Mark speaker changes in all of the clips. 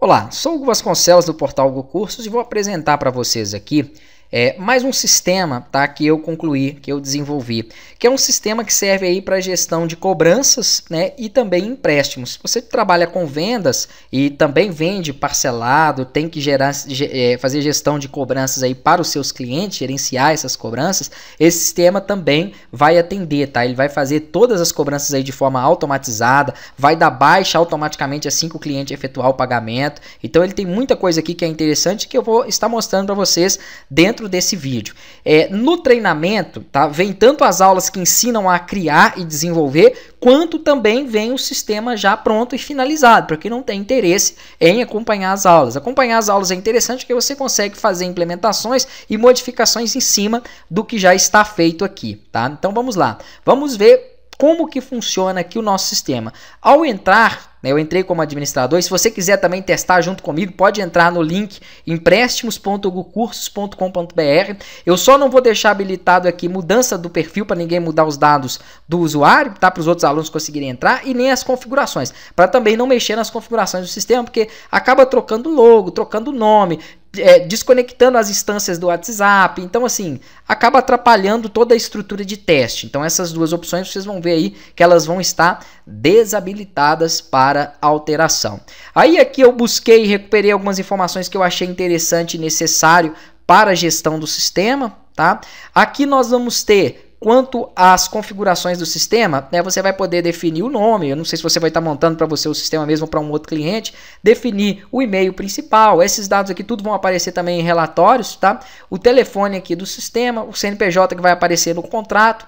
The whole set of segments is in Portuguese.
Speaker 1: Olá, sou o Hugo Vasconcelos do portal GoCursos Cursos e vou apresentar para vocês aqui é, mais um sistema tá, que eu concluí, que eu desenvolvi, que é um sistema que serve aí para gestão de cobranças né, e também empréstimos. Você trabalha com vendas e também vende parcelado, tem que gerar, é, fazer gestão de cobranças aí para os seus clientes, gerenciar essas cobranças, esse sistema também vai atender, tá? Ele vai fazer todas as cobranças aí de forma automatizada, vai dar baixa automaticamente assim que o cliente efetuar o pagamento. Então ele tem muita coisa aqui que é interessante que eu vou estar mostrando para vocês dentro dentro desse vídeo. É, no treinamento, tá, vem tanto as aulas que ensinam a criar e desenvolver, quanto também vem o sistema já pronto e finalizado, para quem não tem interesse em acompanhar as aulas. Acompanhar as aulas é interessante porque você consegue fazer implementações e modificações em cima do que já está feito aqui, tá? Então vamos lá. Vamos ver como que funciona aqui o nosso sistema. Ao entrar né? Eu entrei como administrador. se você quiser também testar junto comigo, pode entrar no link empréstimos.gucursos.com.br. Eu só não vou deixar habilitado aqui mudança do perfil para ninguém mudar os dados do usuário, tá? Para os outros alunos conseguirem entrar e nem as configurações, para também não mexer nas configurações do sistema, porque acaba trocando logo, trocando nome, é, desconectando as instâncias do WhatsApp. Então, assim, acaba atrapalhando toda a estrutura de teste. Então, essas duas opções vocês vão ver aí que elas vão estar desabilitadas para alteração. Aí aqui eu busquei e recuperei algumas informações que eu achei interessante e necessário para a gestão do sistema. Tá? Aqui nós vamos ter Quanto às configurações do sistema, né, você vai poder definir o nome. Eu não sei se você vai estar montando para você o sistema mesmo para um outro cliente, definir o e-mail principal. Esses dados aqui tudo vão aparecer também em relatórios, tá? O telefone aqui do sistema, o CNPJ que vai aparecer no contrato.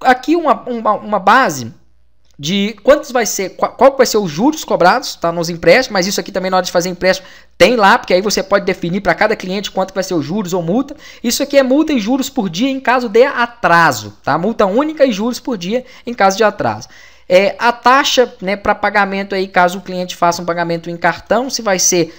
Speaker 1: Aqui uma, uma, uma base de quantos vai ser, qual, vai ser os juros cobrados tá, nos empréstimos, mas isso aqui também na hora de fazer empréstimo tem lá, porque aí você pode definir para cada cliente quanto vai ser os juros ou multa. Isso aqui é multa e juros por dia em caso de atraso, tá? Multa única e juros por dia em caso de atraso. É, a taxa né, para pagamento aí, caso o cliente faça um pagamento em cartão, se vai ser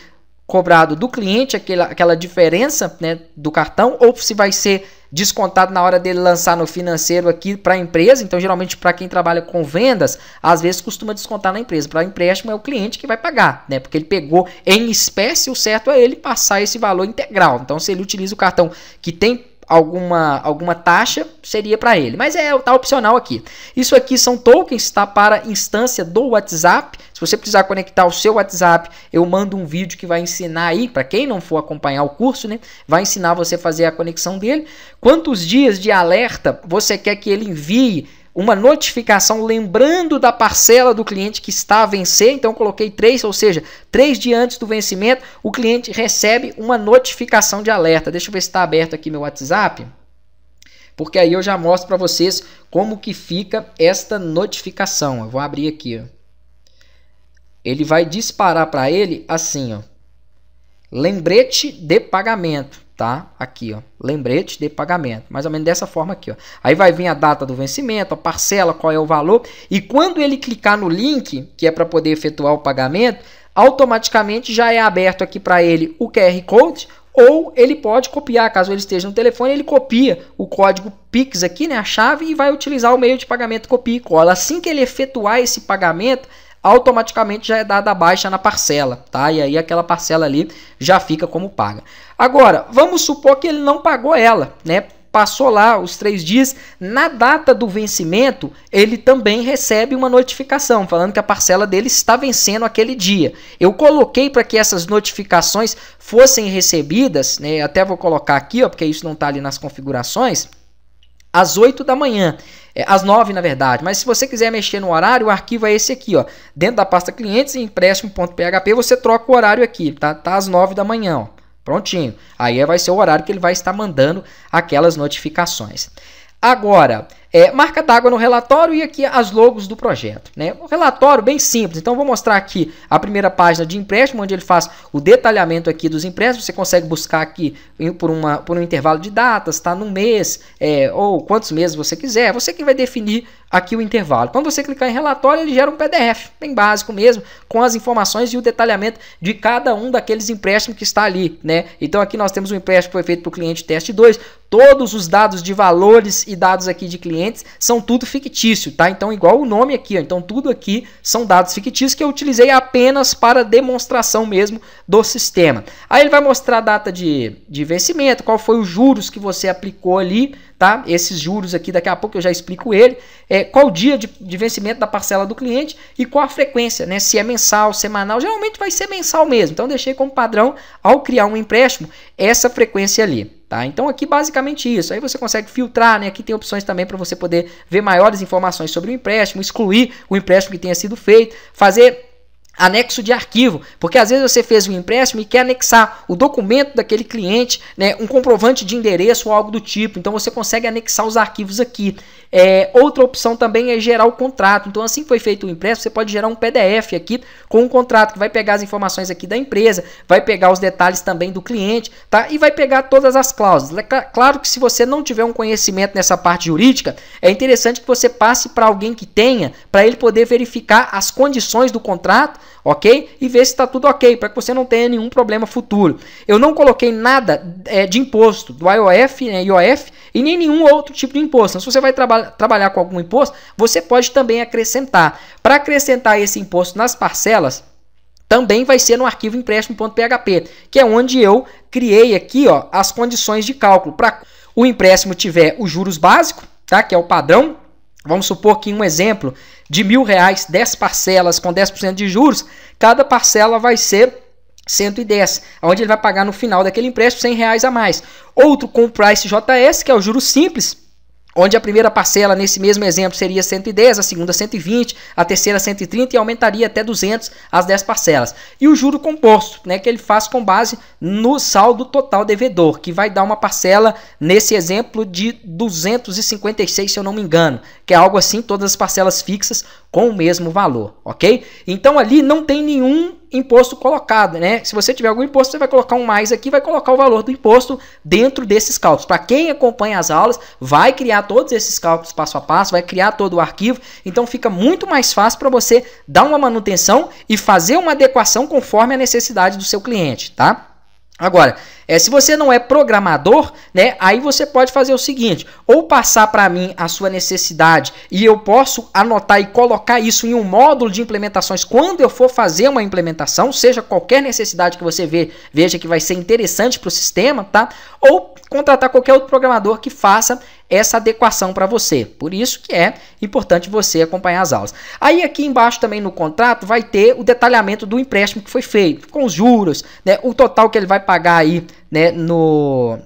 Speaker 1: cobrado do cliente aquela, aquela diferença né, do cartão ou se vai ser descontado na hora dele lançar no financeiro aqui para a empresa. Então, geralmente, para quem trabalha com vendas, às vezes costuma descontar na empresa. Para empréstimo, é o cliente que vai pagar, né? Porque ele pegou em espécie, o certo é ele passar esse valor integral. Então, se ele utiliza o cartão que tem alguma, alguma taxa seria para ele. Mas é tá opcional aqui. Isso aqui são tokens, está para instância do WhatsApp. Se você precisar conectar o seu WhatsApp, eu mando um vídeo que vai ensinar aí, para quem não for acompanhar o curso, né? Vai ensinar você a fazer a conexão dele. Quantos dias de alerta você quer que ele envie? uma notificação lembrando da parcela do cliente que está a vencer. Então, coloquei três, ou seja, três dias antes do vencimento, o cliente recebe uma notificação de alerta. Deixa eu ver se está aberto aqui meu WhatsApp. Porque aí eu já mostro para vocês como que fica esta notificação. Eu vou abrir aqui. Ó ele vai disparar para ele assim, ó. Lembrete de pagamento, tá? Aqui, ó. Lembrete de pagamento. Mais ou menos dessa forma aqui, ó. Aí vai vir a data do vencimento, a parcela, qual é o valor. E quando ele clicar no link, que é para poder efetuar o pagamento, automaticamente já é aberto aqui para ele o QR Code ou ele pode copiar, caso ele esteja no telefone, ele copia o código Pix aqui, né, a chave, e vai utilizar o meio de pagamento copia e cola. Assim que ele efetuar esse pagamento, automaticamente já é dada a baixa na parcela, tá? E aí aquela parcela ali já fica como paga. Agora, vamos supor que ele não pagou ela, né? Passou lá os três dias, na data do vencimento, ele também recebe uma notificação falando que a parcela dele está vencendo aquele dia. Eu coloquei para que essas notificações fossem recebidas, né? Até vou colocar aqui, ó, porque isso não está ali nas configurações às 8 da manhã. É, às 9, na verdade. Mas se você quiser mexer no horário, o arquivo é esse aqui, ó. Dentro da pasta clientes e empréstimo.php, você troca o horário aqui, tá? Tá às 9 da manhã, ó. Prontinho. Aí é, vai ser o horário que ele vai estar mandando aquelas notificações. Agora, é, marca d'água no relatório e aqui as logos do projeto. Né? O relatório bem simples, então vou mostrar aqui a primeira página de empréstimo, onde ele faz o detalhamento aqui dos empréstimos, você consegue buscar aqui por, uma, por um intervalo de datas, tá? no mês, é, ou quantos meses você quiser, é você que vai definir aqui o intervalo. Quando então, você clicar em relatório, ele gera um PDF, bem básico mesmo, com as informações e o detalhamento de cada um daqueles empréstimos que está ali, né? Então aqui nós temos um empréstimo que foi feito para o cliente teste 2, todos os dados de valores e dados aqui de clientes são tudo fictício, tá? Então igual o nome aqui, ó. então tudo aqui são dados fictícios que eu utilizei apenas para demonstração mesmo do sistema. Aí ele vai mostrar a data de, de vencimento, qual foi os juros que você aplicou ali, tá? Esses juros aqui daqui a pouco eu já explico ele. É, é, qual o dia de, de, vencimento da parcela do cliente e qual a frequência, né? Se é mensal, semanal, geralmente vai ser mensal mesmo. Então deixei como padrão ao criar um empréstimo essa frequência ali. Tá? Então aqui basicamente isso. Aí você consegue filtrar, né? Aqui tem opções também para você poder ver maiores informações sobre o empréstimo, excluir o empréstimo que tenha sido feito, fazer anexo de arquivo, porque às vezes você fez um empréstimo e quer anexar o documento daquele cliente, né, um comprovante de endereço ou algo do tipo. Então você consegue anexar os arquivos aqui. É, outra opção também é gerar o contrato. Então, assim que foi feito o empréstimo, você pode gerar um PDF aqui com um contrato que vai pegar as informações aqui da empresa, vai pegar os detalhes também do cliente, tá? E vai pegar todas as cláusulas. É claro que se você não tiver um conhecimento nessa parte jurídica, é interessante que você passe para alguém que tenha, para ele poder verificar as condições do contrato ok? E ver se está tudo ok, para que você não tenha nenhum problema futuro. Eu não coloquei nada é, de imposto do IOF, né, IOF e nem nenhum outro tipo de imposto. Então, se você vai traba trabalhar com algum imposto, você pode também acrescentar. Para acrescentar esse imposto nas parcelas, também vai ser no arquivo empréstimo.php, que é onde eu criei aqui ó, as condições de cálculo. Para o empréstimo tiver os juros básicos, tá? que é o padrão Vamos supor que um exemplo de mil reais, 10 parcelas com 10% de juros, cada parcela vai ser 110, onde ele vai pagar no final daquele empréstimo 100 reais a mais. Outro com o Price JS, que é o juro simples, onde a primeira parcela nesse mesmo exemplo seria 110, a segunda 120, a terceira 130 e aumentaria até 200 as 10 parcelas. E o juro composto, né, que ele faz com base no saldo total devedor, que vai dar uma parcela nesse exemplo de 256, se eu não me engano, que é algo assim, todas as parcelas fixas com o mesmo valor, OK? Então ali não tem nenhum imposto colocado, né? Se você tiver algum imposto, você vai colocar um mais aqui, vai colocar o valor do imposto dentro desses cálculos. Para quem acompanha as aulas, vai criar todos esses cálculos passo a passo, vai criar todo o arquivo, então fica muito mais fácil para você dar uma manutenção e fazer uma adequação conforme a necessidade do seu cliente, tá? Agora, é, se você não é programador, né, aí você pode fazer o seguinte: ou passar para mim a sua necessidade e eu posso anotar e colocar isso em um módulo de implementações quando eu for fazer uma implementação, seja qualquer necessidade que você vê, veja que vai ser interessante para o sistema, tá? Ou contratar qualquer outro programador que faça essa adequação para você. Por isso que é importante você acompanhar as aulas. Aí aqui embaixo também no contrato vai ter o detalhamento do empréstimo que foi feito, com os juros, né, o total que ele vai pagar aí né, no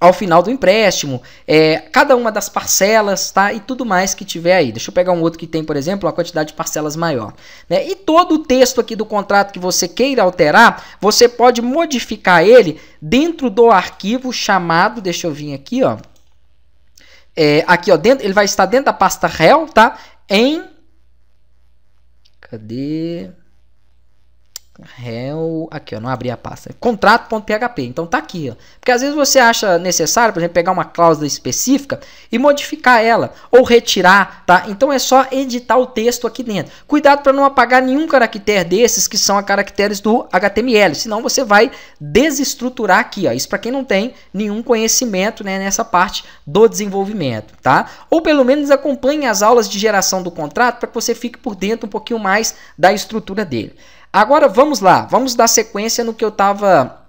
Speaker 1: ao final do empréstimo, é, cada uma das parcelas, tá? E tudo mais que tiver aí. Deixa eu pegar um outro que tem, por exemplo, a quantidade de parcelas maior. Né? E todo o texto aqui do contrato que você queira alterar, você pode modificar ele dentro do arquivo chamado, deixa eu vir aqui, ó. É, aqui, ó, dentro, ele vai estar dentro da pasta rel tá? Em. Cadê? Hell, é aqui ó, não abri a pasta. Contrato.php. Então tá aqui, ó. Porque às vezes você acha necessário, por exemplo, pegar uma cláusula específica e modificar ela ou retirar, tá? Então é só editar o texto aqui dentro. Cuidado para não apagar nenhum caractere desses que são caracteres do HTML, senão você vai desestruturar aqui, ó. Isso para quem não tem nenhum conhecimento, né, nessa parte do desenvolvimento, tá? Ou pelo menos acompanhe as aulas de geração do contrato para que você fique por dentro um pouquinho mais da estrutura dele. Agora vamos lá, vamos dar sequência no que eu estava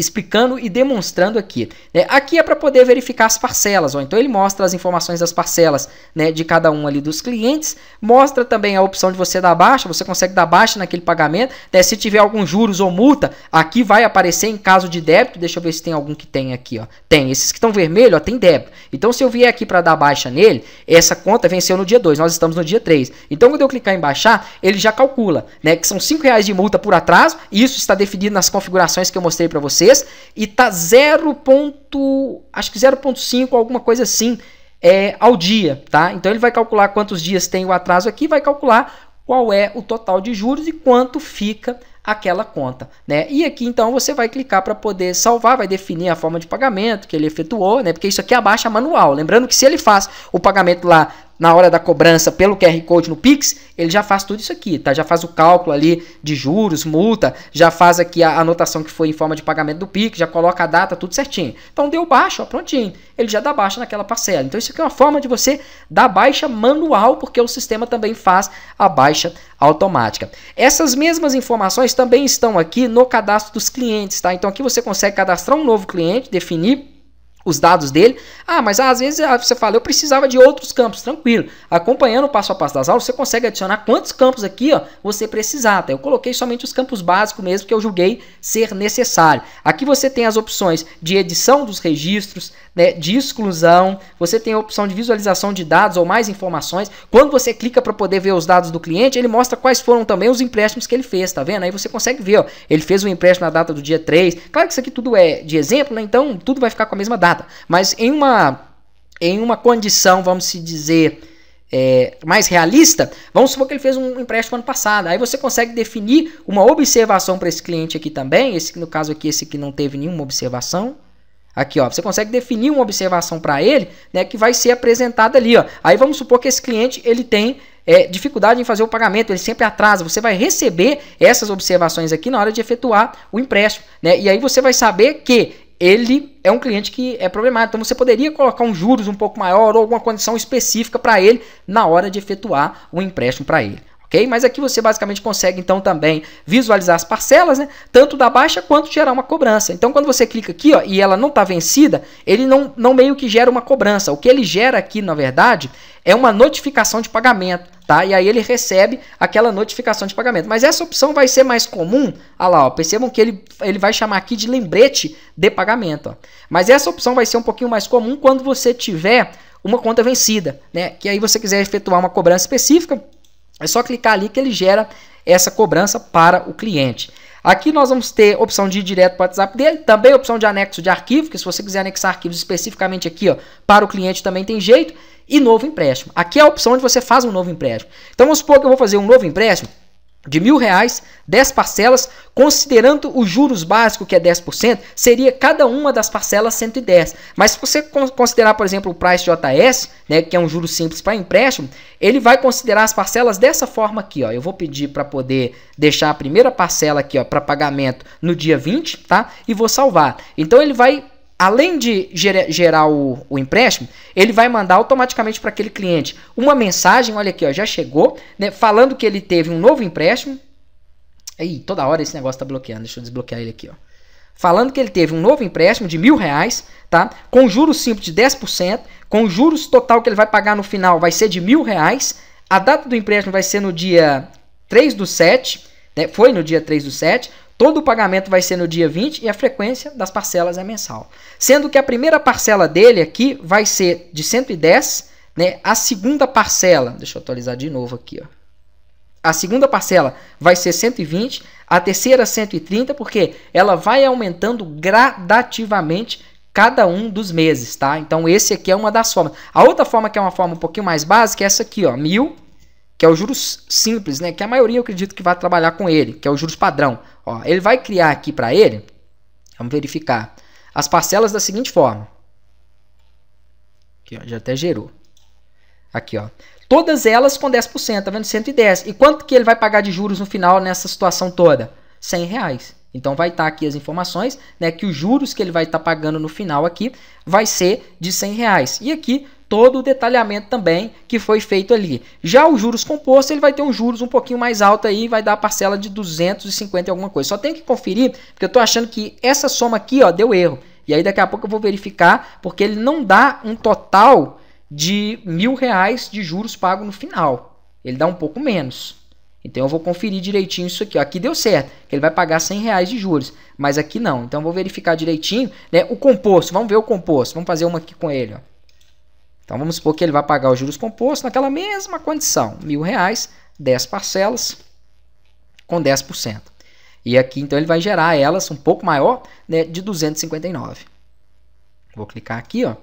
Speaker 1: explicando e demonstrando aqui. Né? Aqui é para poder verificar as parcelas, ó. então ele mostra as informações das parcelas né, de cada um ali dos clientes, mostra também a opção de você dar baixa, você consegue dar baixa naquele pagamento, né? se tiver algum juros ou multa, aqui vai aparecer em caso de débito, deixa eu ver se tem algum que tem aqui, ó. tem, esses que estão vermelhos, tem débito, então se eu vier aqui para dar baixa nele, essa conta venceu no dia 2, nós estamos no dia 3, então quando eu clicar em baixar, ele já calcula né, que são R$ reais de multa por atraso, e isso está definido nas configurações que eu mostrei para você, e tá 0. Ponto, acho que 0.5, alguma coisa assim, é, ao dia, tá? Então ele vai calcular quantos dias tem o atraso aqui, vai calcular qual é o total de juros e quanto fica aquela conta, né? E aqui então você vai clicar para poder salvar, vai definir a forma de pagamento que ele efetuou, né? Porque isso aqui é a baixa manual. Lembrando que se ele faz o pagamento lá na hora da cobrança pelo QR Code no Pix, ele já faz tudo isso aqui, tá? Já faz o cálculo ali de juros, multa, já faz aqui a anotação que foi em forma de pagamento do Pix, já coloca a data, tudo certinho. Então deu baixa, ó, prontinho. Ele já dá baixa naquela parcela. Então isso aqui é uma forma de você dar baixa manual, porque o sistema também faz a baixa automática. Essas mesmas informações também estão aqui no cadastro dos clientes, tá? Então aqui você consegue cadastrar um novo cliente, definir os dados dele. Ah, mas às vezes ah, você fala, eu precisava de outros campos, tranquilo. Acompanhando o passo a passo das aulas, você consegue adicionar quantos campos aqui ó, você precisar. Tá? Eu coloquei somente os campos básicos mesmo que eu julguei ser necessário. Aqui você tem as opções de edição dos registros, né, de exclusão, você tem a opção de visualização de dados ou mais informações. Quando você clica para poder ver os dados do cliente, ele mostra quais foram também os empréstimos que ele fez, tá vendo? Aí você consegue ver, ó, ele fez um empréstimo na data do dia 3. Claro que isso aqui tudo é de exemplo, né? Então tudo vai ficar com a mesma data. Mas em uma, em uma condição, vamos se dizer. É, mais realista, vamos supor que ele fez um empréstimo ano passado. Aí você consegue definir uma observação para esse cliente aqui também. Esse, no caso aqui, esse que não teve nenhuma observação. Aqui, ó, você consegue definir uma observação para ele, né, que vai ser apresentada ali, ó. Aí vamos supor que esse cliente ele tem é, dificuldade em fazer o pagamento, ele sempre atrasa. Você vai receber essas observações aqui na hora de efetuar o empréstimo, né? E aí você vai saber que ele é um cliente que é problemático. Então você poderia colocar um juros um pouco maior ou alguma condição específica para ele na hora de efetuar o empréstimo para ele ok? Mas aqui você basicamente consegue então também visualizar as parcelas, né? Tanto da baixa quanto gerar uma cobrança. Então quando você clica aqui, ó, e ela não está vencida, ele não, não meio que gera uma cobrança. O que ele gera aqui, na verdade, é uma notificação de pagamento. Tá? E aí ele recebe aquela notificação de pagamento. Mas essa opção vai ser mais comum. Ah lá, ó, percebam que ele, ele vai chamar aqui de lembrete de pagamento. Ó. Mas essa opção vai ser um pouquinho mais comum quando você tiver uma conta vencida, né? Que aí você quiser efetuar uma cobrança específica, é só clicar ali que ele gera essa cobrança para o cliente. Aqui nós vamos ter opção de ir direto para o WhatsApp dele, também opção de anexo de arquivo, que se você quiser anexar arquivos especificamente aqui ó, para o cliente também tem jeito, e novo empréstimo. Aqui é a opção de você faz um novo empréstimo. Então vamos supor que eu vou fazer um novo empréstimo, de mil reais, 10 parcelas, considerando os juros básicos, que é 10%, seria cada uma das parcelas 110. Mas se você considerar, por exemplo, o Price JS, né, que é um juro simples para empréstimo, ele vai considerar as parcelas dessa forma aqui. Ó. Eu vou pedir para poder deixar a primeira parcela aqui para pagamento no dia 20, tá? E vou salvar. Então ele vai além de gerar o, o, empréstimo, ele vai mandar automaticamente para aquele cliente uma mensagem, olha aqui, ó, já chegou, né, falando que ele teve um novo empréstimo. Aí toda hora esse negócio está bloqueando, deixa eu desbloquear ele aqui, ó. Falando que ele teve um novo empréstimo de mil reais, tá? Com juros simples de 10%, com juros total que ele vai pagar no final vai ser de mil reais. A data do empréstimo vai ser no dia 3 do 7, né, foi no dia 3 do 7. Todo o pagamento vai ser no dia 20 e a frequência das parcelas é mensal. Sendo que a primeira parcela dele aqui vai ser de 110, né? A segunda parcela, deixa eu atualizar de novo aqui, ó. A segunda parcela vai ser 120, a terceira 130, porque ela vai aumentando gradativamente cada um dos meses, tá? Então esse aqui é uma das formas. A outra forma que é uma forma um pouquinho mais básica é essa aqui, ó, 1000 que é o juros simples, né? Que a maioria eu acredito que vai trabalhar com ele, que é o juros padrão. Ó, ele vai criar aqui para ele, vamos verificar, as parcelas da seguinte forma. Aqui, ó, já até gerou. Aqui, ó. Todas elas com 10%, tá vendo? 110. E quanto que ele vai pagar de juros no final nessa situação toda? 100 reais. Então vai estar tá aqui as informações, né, que os juros que ele vai estar tá pagando no final aqui vai ser de 100 reais. E aqui todo o detalhamento também que foi feito ali. Já o juros composto, ele vai ter um juros um pouquinho mais alto aí, vai dar a parcela de 250 e alguma coisa. Só tem que conferir, porque eu estou achando que essa soma aqui, ó, deu erro. E aí daqui a pouco eu vou verificar, porque ele não dá um total de mil reais de juros pago no final. Ele dá um pouco menos. Então eu vou conferir direitinho isso aqui. Ó. Aqui deu certo, ele vai pagar 100 reais de juros, mas aqui não. Então eu vou verificar direitinho né, o composto. Vamos ver o composto, vamos fazer uma aqui com ele. Ó. Então vamos supor que ele vai pagar os juros compostos naquela mesma condição. Mil reais, 10 parcelas com 10%. E aqui então ele vai gerar elas um pouco maior né, de 259. Vou clicar aqui, ó.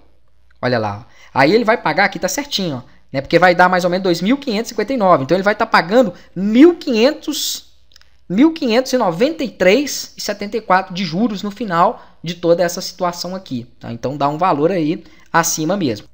Speaker 1: olha lá. Aí ele vai pagar, aqui está certinho, ó, né? Porque vai dar mais ou menos 2.559. Então ele vai estar tá pagando 1.500 1.593,74 de juros no final de toda essa situação aqui. Tá? Então dá um valor aí acima mesmo.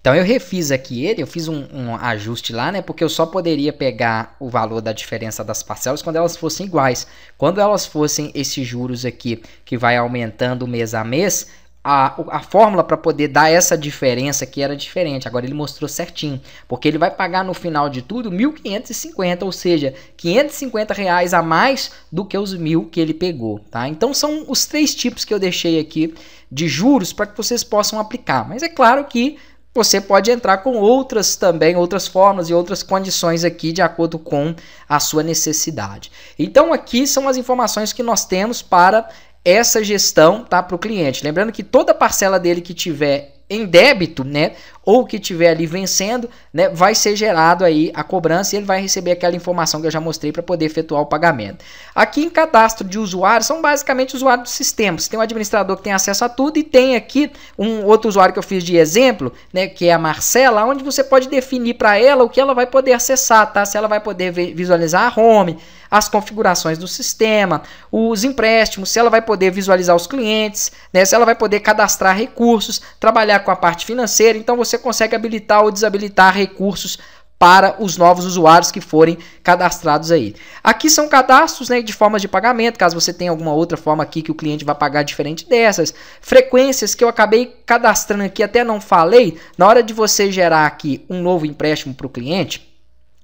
Speaker 1: Então eu refiz aqui ele, eu fiz um, um, ajuste lá, né? Porque eu só poderia pegar o valor da diferença das parcelas quando elas fossem iguais. Quando elas fossem esses juros aqui que vai aumentando mês a mês, a, a fórmula para poder dar essa diferença que era diferente. Agora ele mostrou certinho, porque ele vai pagar no final de tudo 1.550, ou seja, 550 reais a mais do que os mil que ele pegou, tá? Então são os três tipos que eu deixei aqui de juros para que vocês possam aplicar. Mas é claro que você pode entrar com outras também, outras formas e outras condições aqui de acordo com a sua necessidade. Então aqui são as informações que nós temos para essa gestão tá, para o cliente. Lembrando que toda parcela dele que tiver em débito, né, ou que tiver ali vencendo, né, vai ser gerado aí a cobrança e ele vai receber aquela informação que eu já mostrei para poder efetuar o pagamento. Aqui em cadastro de usuários são basicamente usuários do sistema. Você tem um administrador que tem acesso a tudo e tem aqui um outro usuário que eu fiz de exemplo, né, que é a Marcela, onde você pode definir para ela o que ela vai poder acessar, tá? Se ela vai poder visualizar a home, as configurações do sistema, os empréstimos, se ela vai poder visualizar os clientes, né, se ela vai poder cadastrar recursos, trabalhar com a parte financeira. Então você você consegue habilitar ou desabilitar recursos para os novos usuários que forem cadastrados aí. Aqui são cadastros né, de formas de pagamento, caso você tenha alguma outra forma aqui que o cliente vai pagar diferente dessas. Frequências que eu acabei cadastrando aqui, até não falei, na hora de você gerar aqui um novo empréstimo para o cliente,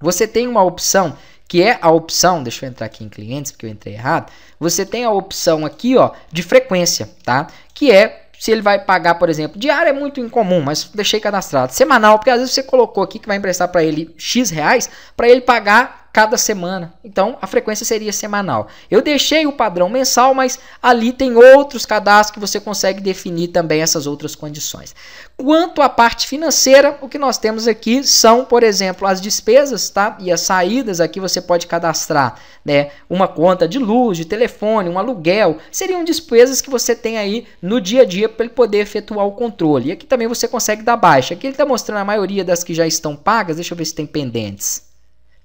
Speaker 1: você tem uma opção que é a opção, deixa eu entrar aqui em clientes porque eu entrei errado, você tem a opção aqui ó, de frequência, tá? que é se ele vai pagar, por exemplo, diário é muito incomum, mas deixei cadastrado. Semanal, porque às vezes você colocou aqui que vai emprestar para ele X reais, para ele pagar cada semana. Então a frequência seria semanal. Eu deixei o padrão mensal, mas ali tem outros cadastros que você consegue definir também essas outras condições. Quanto à parte financeira, o que nós temos aqui são, por exemplo, as despesas, tá? E as saídas aqui você pode cadastrar, né, uma conta de luz, de telefone, um aluguel. Seriam despesas que você tem aí no dia a dia para ele poder efetuar o controle. E aqui também você consegue dar baixa. Aqui ele está mostrando a maioria das que já estão pagas. Deixa eu ver se tem pendentes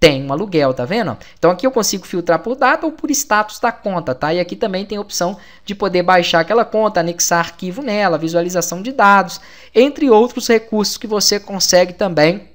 Speaker 1: tem um aluguel, tá vendo? Então aqui eu consigo filtrar por data ou por status da conta, tá? E aqui também tem a opção de poder baixar aquela conta, anexar arquivo nela, visualização de dados, entre outros recursos que você consegue também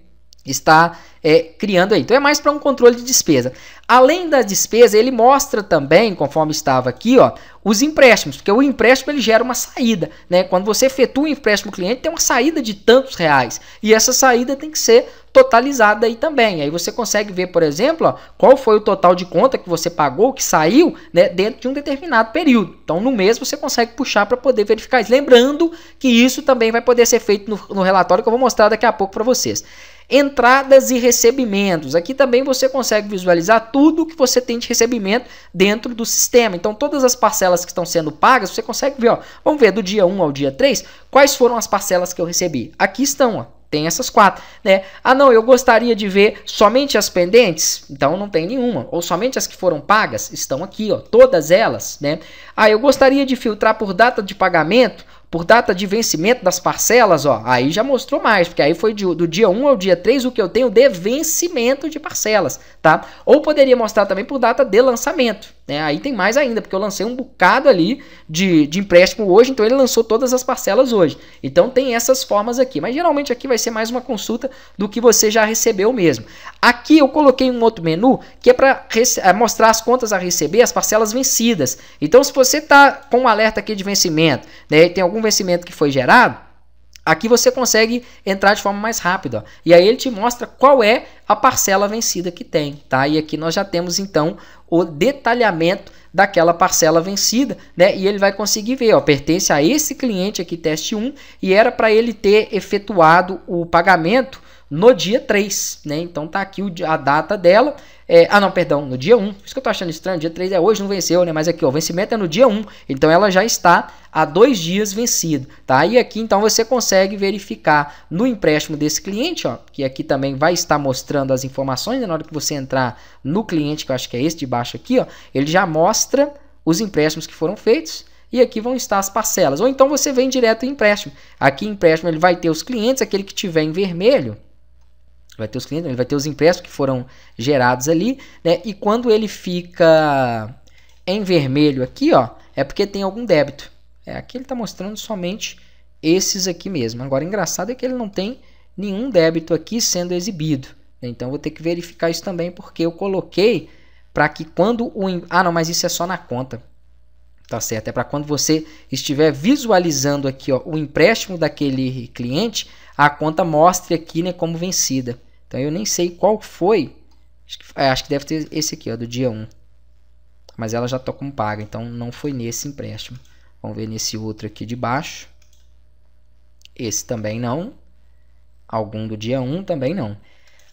Speaker 1: estar é, criando aí. Então é mais para um controle de despesa. Além da despesa, ele mostra também, conforme estava aqui, ó, os empréstimos, porque o empréstimo ele gera uma saída, né? Quando você efetua um empréstimo cliente, tem uma saída de tantos reais, e essa saída tem que ser totalizada aí também. Aí você consegue ver, por exemplo, ó, qual foi o total de conta que você pagou, que saiu né, dentro de um determinado período. Então, no mês você consegue puxar para poder verificar isso. Lembrando que isso também vai poder ser feito no, no relatório que eu vou mostrar daqui a pouco para vocês. Entradas e recebimentos. Aqui também você consegue visualizar tudo que você tem de recebimento dentro do sistema. Então, todas as parcelas que estão sendo pagas, você consegue ver. Ó, vamos ver do dia 1 ao dia 3 quais foram as parcelas que eu recebi. Aqui estão. Ó, tem essas quatro, né? Ah, não, eu gostaria de ver somente as pendentes, então não tem nenhuma. Ou somente as que foram pagas, estão aqui, ó, todas elas, né? Ah, eu gostaria de filtrar por data de pagamento, por data de vencimento das parcelas, ó, aí já mostrou mais, porque aí foi de, do dia 1 ao dia 3 o que eu tenho de vencimento de parcelas, tá? Ou poderia mostrar também por data de lançamento, né? Aí tem mais ainda, porque eu lancei um bocado ali de, de empréstimo hoje, então ele lançou todas as parcelas hoje. Então tem essas formas aqui. Mas geralmente aqui vai ser mais uma consulta do que você já recebeu mesmo. Aqui eu coloquei um outro menu que é para é mostrar as contas a receber, as parcelas vencidas. Então se você está com um alerta aqui de vencimento, né, tem algum vencimento que foi gerado, Aqui você consegue entrar de forma mais rápida. E aí ele te mostra qual é a parcela vencida que tem, tá? E aqui nós já temos então o detalhamento daquela parcela vencida, né? E ele vai conseguir ver, ó, pertence a esse cliente aqui teste 1 e era para ele ter efetuado o pagamento no dia 3, né? Então tá aqui a data dela é, ah, não, perdão, no dia 1. Isso que eu tô achando estranho, dia 3 é hoje, não venceu, né? Mas aqui, ó, o vencimento é no dia 1. Então ela já está há dois dias vencido, tá? E aqui, então, você consegue verificar no empréstimo desse cliente, ó, que aqui também vai estar mostrando as informações, né? na hora que você entrar no cliente, que eu acho que é esse de baixo aqui, ó, ele já mostra os empréstimos que foram feitos, e aqui vão estar as parcelas. Ou então você vem direto em empréstimo. Aqui empréstimo ele vai ter os clientes, aquele que tiver em vermelho, vai ter os clientes, ele vai ter os empréstimos que foram gerados ali, né? E quando ele fica em vermelho aqui, ó, é porque tem algum débito. É, aqui ele está mostrando somente esses aqui mesmo. Agora, engraçado é que ele não tem nenhum débito aqui sendo exibido. Né? Então, vou ter que verificar isso também, porque eu coloquei para que quando o... Ah, não, mas isso é só na conta. Tá certo? É para quando você estiver visualizando aqui ó, o empréstimo daquele cliente, a conta mostre aqui né, como vencida. Então eu nem sei qual foi. Acho que, é, acho que deve ter esse aqui, ó, do dia 1. Mas ela já está com paga, então não foi nesse empréstimo. Vamos ver nesse outro aqui de baixo. Esse também não. Algum do dia 1 também não.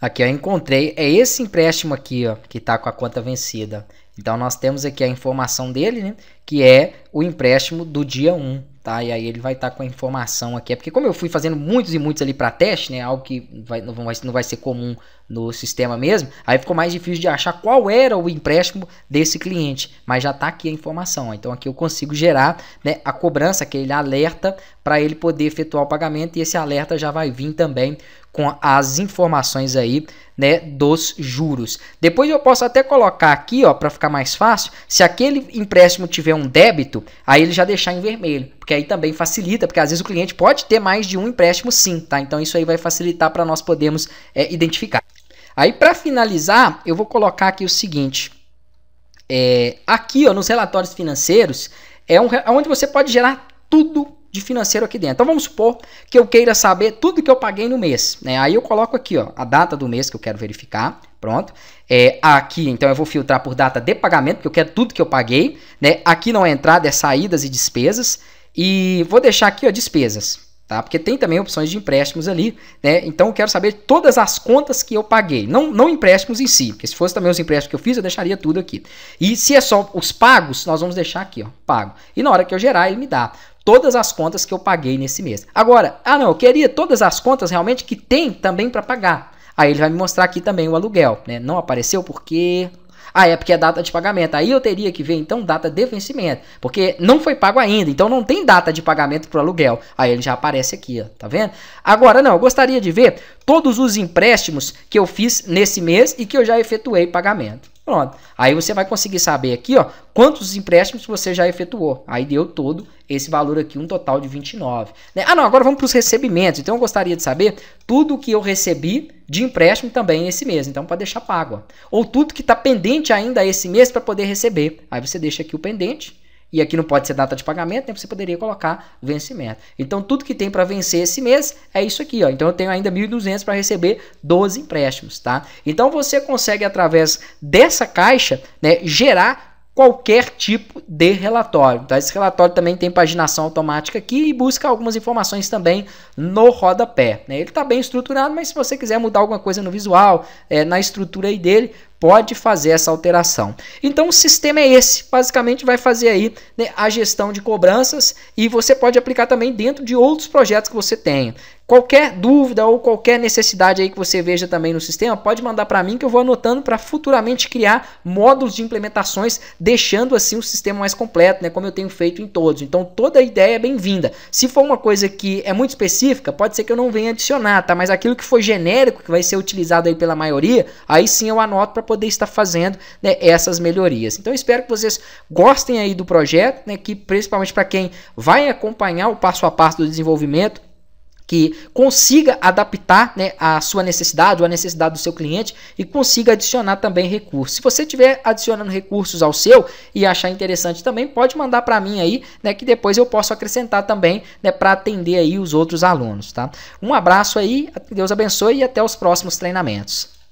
Speaker 1: Aqui eu encontrei, é esse empréstimo aqui, ó, que está com a conta vencida. Então nós temos aqui a informação dele, né, que é o empréstimo do dia 1 tá? E aí ele vai estar tá com a informação aqui. É porque como eu fui fazendo muitos e muitos ali para teste, né? Algo que vai, não, vai, não vai ser comum no sistema mesmo. Aí ficou mais difícil de achar qual era o empréstimo desse cliente. Mas já está aqui a informação. Então aqui eu consigo gerar né, a cobrança, aquele alerta para ele poder efetuar o pagamento. E esse alerta já vai vir também com as informações aí, né, dos juros. Depois eu posso até colocar aqui, ó, para ficar mais fácil, se aquele empréstimo tiver um débito, aí ele já deixar em vermelho, porque aí também facilita, porque às vezes o cliente pode ter mais de um empréstimo sim, tá? Então isso aí vai facilitar para nós podermos é, identificar. Aí para finalizar, eu vou colocar aqui o seguinte, é, aqui ó, nos relatórios financeiros é, um, é onde você pode gerar tudo de financeiro aqui dentro. Então vamos supor que eu queira saber tudo que eu paguei no mês. Né? Aí eu coloco aqui ó, a data do mês que eu quero verificar. Pronto. É, aqui, então, eu vou filtrar por data de pagamento, porque eu quero tudo que eu paguei. Né? Aqui não é entrada, é saídas e despesas. E vou deixar aqui ó, despesas tá? Porque tem também opções de empréstimos ali, né? Então eu quero saber todas as contas que eu paguei, não, não empréstimos em si, porque se fosse também os empréstimos que eu fiz, eu deixaria tudo aqui. E se é só os pagos, nós vamos deixar aqui, ó, pago. E na hora que eu gerar, ele me dá todas as contas que eu paguei nesse mês. Agora, ah não, eu queria todas as contas realmente que tem também para pagar. Aí ele vai me mostrar aqui também o aluguel, né? Não apareceu porque ah, é porque é data de pagamento. Aí eu teria que ver, então, data de vencimento, porque não foi pago ainda, então não tem data de pagamento para o aluguel. Aí ele já aparece aqui, ó, tá vendo? Agora, não, eu gostaria de ver todos os empréstimos que eu fiz nesse mês e que eu já efetuei pagamento. Pronto. Aí você vai conseguir saber aqui, ó, quantos empréstimos você já efetuou. Aí deu todo esse valor aqui, um total de 29. Né? Ah, não, agora vamos para os recebimentos. Então eu gostaria de saber tudo que eu recebi de empréstimo também esse mês. Então pode deixar pago. Ó. Ou tudo que está pendente ainda esse mês para poder receber. Aí você deixa aqui o pendente e aqui não pode ser data de pagamento, né? Você poderia colocar vencimento. Então, tudo que tem para vencer esse mês é isso aqui, ó. Então, eu tenho ainda 1.200 para receber 12 empréstimos, tá? Então, você consegue, através dessa caixa, né, gerar qualquer tipo de relatório. Tá? Esse relatório também tem paginação automática aqui e busca algumas informações também no rodapé. Né? Ele está bem estruturado, mas se você quiser mudar alguma coisa no visual, é, na estrutura aí dele, pode fazer essa alteração. Então o sistema é esse, basicamente vai fazer aí né, a gestão de cobranças e você pode aplicar também dentro de outros projetos que você tenha. Qualquer dúvida ou qualquer necessidade aí que você veja também no sistema, pode mandar para mim que eu vou anotando para futuramente criar módulos de implementações, deixando assim o sistema mais completo, né, como eu tenho feito em todos. Então toda ideia é bem-vinda. Se for uma coisa que é muito específica, pode ser que eu não venha adicionar, tá? Mas aquilo que for genérico, que vai ser utilizado aí pela maioria, aí sim eu anoto para poder estar fazendo né, essas melhorias. Então espero que vocês gostem aí do projeto, né, que principalmente para quem vai acompanhar o passo a passo do desenvolvimento, que consiga adaptar né, a sua necessidade ou a necessidade do seu cliente e consiga adicionar também recursos. Se você estiver adicionando recursos ao seu e achar interessante também, pode mandar para mim aí, né, que depois eu posso acrescentar também né, para atender aí os outros alunos. Tá? Um abraço aí, Deus abençoe e até os próximos treinamentos.